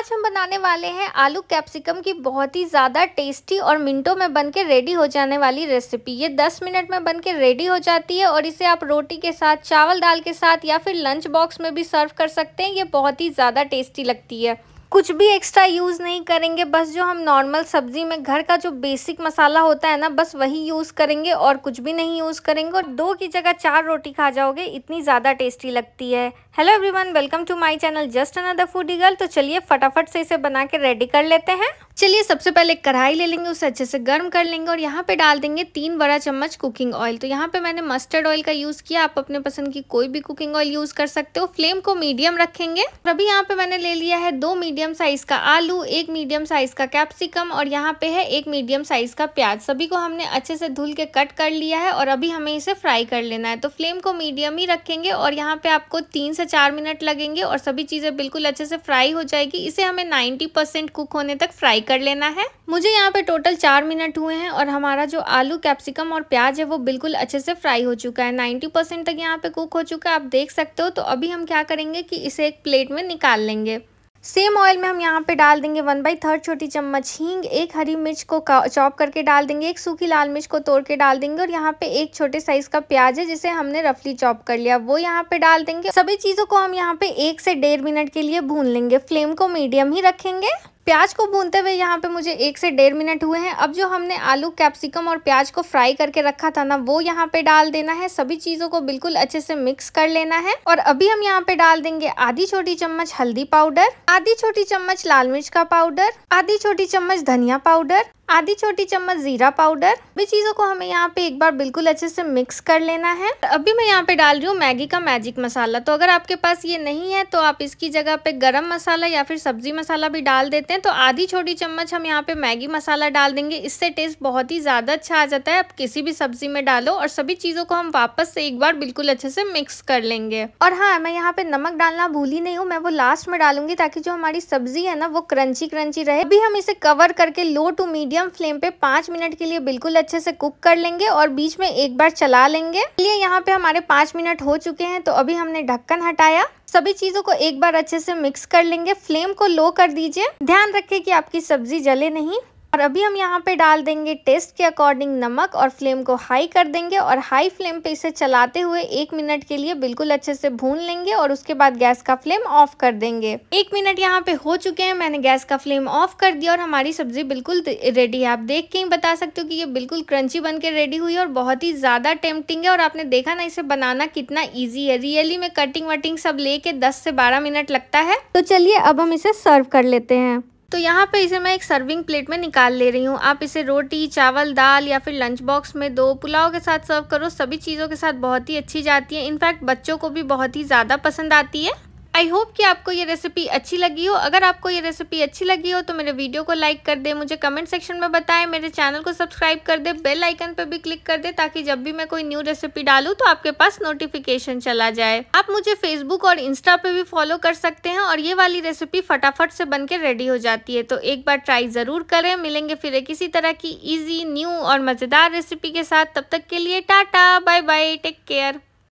आज हम बनाने वाले हैं आलू कैप्सिकम की बहुत ही ज़्यादा टेस्टी और मिनटों में बन के रेडी हो जाने वाली रेसिपी ये 10 मिनट में बन के रेडी हो जाती है और इसे आप रोटी के साथ चावल दाल के साथ या फिर लंच बॉक्स में भी सर्व कर सकते हैं ये बहुत ही ज़्यादा टेस्टी लगती है कुछ भी एक्स्ट्रा यूज़ नहीं करेंगे बस जो हम नॉर्मल सब्ज़ी में घर का जो बेसिक मसाला होता है ना बस वही यूज़ करेंगे और कुछ भी नहीं यूज़ करेंगे और दो की जगह चार रोटी खा जाओगे इतनी ज़्यादा टेस्टी लगती है hello everyone welcome to my channel just another foodie girl तो चलिए फटाफट से इसे बना के रेडी कर लेते हैं चलिए सबसे पहले कढ़ाई ले लेंगे उसे अच्छे से गर्म कर लेंगे और यहाँ पे डाल देंगे तीन बड़ा चम्मच कुकिंग ऑयल तो यहाँ पे मैंने मस्टर्ड ऑयल का यूज़ किया आप अपने पसंद की कोई भी कुकिंग ऑयल यूज़ कर सकते हो फ्लेम को मीडियम रखेंगे अभी यहाँ पे मैंने ले लिया है दो मीडियम मीडियम साइज़ का आलू एक मीडियम साइज़ का कैप्सिकम और यहाँ पे है एक मीडियम साइज़ का प्याज सभी को हमने अच्छे से धुल के कट कर लिया है और अभी हमें इसे फ्राई कर लेना है तो फ्लेम को मीडियम ही रखेंगे और यहाँ पे आपको तीन से चार मिनट लगेंगे और सभी चीज़ें बिल्कुल अच्छे से फ्राई हो जाएगी इसे हमें नाइन्टी कुक होने तक फ्राई कर लेना है मुझे यहाँ पे टोटल चार मिनट हुए हैं और हमारा जो आलू कैप्सिकम और प्याज है वो बिल्कुल अच्छे से फ्राई हो चुका है नाइन्टी तक यहाँ पे कुक हो चुका है आप देख सकते हो तो अभी हम क्या करेंगे कि इसे एक प्लेट में निकाल लेंगे सेम ऑयल में हम यहाँ पे डाल देंगे वन बाई थर्ड छोटी चम्मच हींग एक हरी मिर्च को चॉप करके डाल देंगे एक सूखी लाल मिर्च को तोड़ के डाल देंगे और यहाँ पे एक छोटे साइज का प्याज है जिसे हमने रफली चॉप कर लिया वो यहाँ पे डाल देंगे सभी चीज़ों को हम यहाँ पे एक से डेढ़ मिनट के लिए भून लेंगे फ्लेम को मीडियम ही रखेंगे प्याज को भूनते हुए यहाँ पे मुझे एक से डेढ़ मिनट हुए हैं अब जो हमने आलू कैप्सिकम और प्याज को फ्राई करके रखा था ना वो यहाँ पे डाल देना है सभी चीज़ों को बिल्कुल अच्छे से मिक्स कर लेना है और अभी हम यहाँ पे डाल देंगे आधी छोटी चम्मच हल्दी पाउडर आधी छोटी चम्मच लाल मिर्च का पाउडर आधी छोटी चम्मच धनिया पाउडर आधी छोटी चम्मच जीरा पाउडर सभी चीज़ों को हमें यहाँ पे एक बार बिल्कुल अच्छे से मिक्स कर लेना है अभी मैं यहाँ पे डाल रही हूँ मैगी का मैजिक मसाला तो अगर आपके पास ये नहीं है तो आप इसकी जगह पे गरम मसाला या फिर सब्जी मसाला भी डाल देते हैं तो आधी छोटी चम्मच हम यहाँ पे मैगी मसाला डाल देंगे इससे टेस्ट बहुत ही ज़्यादा अच्छा आ जाता है आप किसी भी सब्जी में डालो और सभी चीज़ों को हम वापस से एक बार बिल्कुल अच्छे से मिक्स कर लेंगे और हाँ मैं यहाँ पे नमक डालना भूली नहीं हूँ मैं वो लास्ट में डालूंगी ताकि जो हमारी सब्जी है ना वो क्रंची क्रंची रहे अभी हम इसे कवर करके low to medium medium flame पे पाँच मिनट के लिए बिल्कुल अच्छे से कुक कर लेंगे और बीच में एक बार चला लेंगे इसलिए यहाँ पे हमारे पाँच मिनट हो चुके हैं तो अभी हमने ढक्कन हटाया सभी चीजों को एक बार अच्छे से मिक्स कर लेंगे फ्लेम को लो कर दीजिए ध्यान रखें कि आपकी सब्जी जले नहीं और अभी हम यहाँ पे डाल देंगे टेस्ट के अकॉर्डिंग नमक और फ्लेम को हाई कर देंगे और हाई फ्लेम पे इसे चलाते हुए एक मिनट के लिए बिल्कुल अच्छे से भून लेंगे और उसके बाद गैस का फ्लेम ऑफ कर देंगे एक मिनट यहाँ पे हो चुके हैं मैंने गैस का फ्लेम ऑफ कर दिया और हमारी सब्जी बिल्कुल रेडी है आप देख के ही बता सकते हो कि ये बिल्कुल क्रंची बन के रेडी हुई और बहुत ही ज़्यादा टेम्पटिंग है और आपने देखा ना इसे बनाना कितना ईजी है रियली में कटिंग वटिंग सब लेके दस से बारह मिनट लगता है तो चलिए अब हम इसे सर्व कर लेते हैं तो यहाँ पे इसे मैं एक सर्विंग प्लेट में निकाल ले रही हूँ आप इसे रोटी चावल दाल या फिर लंच बॉक्स में दो पुलाव के साथ सर्व करो सभी चीज़ों के साथ बहुत ही अच्छी जाती है इनफैक्ट बच्चों को भी बहुत ही ज़्यादा पसंद आती है आई होप कि आपको ये रेसिपी अच्छी लगी हो अगर आपको ये रेसिपी अच्छी लगी हो तो मेरे वीडियो को लाइक कर दे मुझे कमेंट सेक्शन में बताएं मेरे चैनल को सब्सक्राइब कर दे बेल आइकन पर भी क्लिक कर दे ताकि जब भी मैं कोई न्यू रेसिपी डालूँ तो आपके पास नोटिफिकेशन चला जाए आप मुझे फेसबुक और इंस्टा पे भी फॉलो कर सकते हैं और ये वाली रेसिपी फटाफट से बन के रेडी हो जाती है तो एक बार ट्राई ज़रूर करें मिलेंगे फिर किसी तरह की ईजी न्यू और मज़ेदार रेसिपी के साथ तब तक के लिए टाटा बाय बाय टेक केयर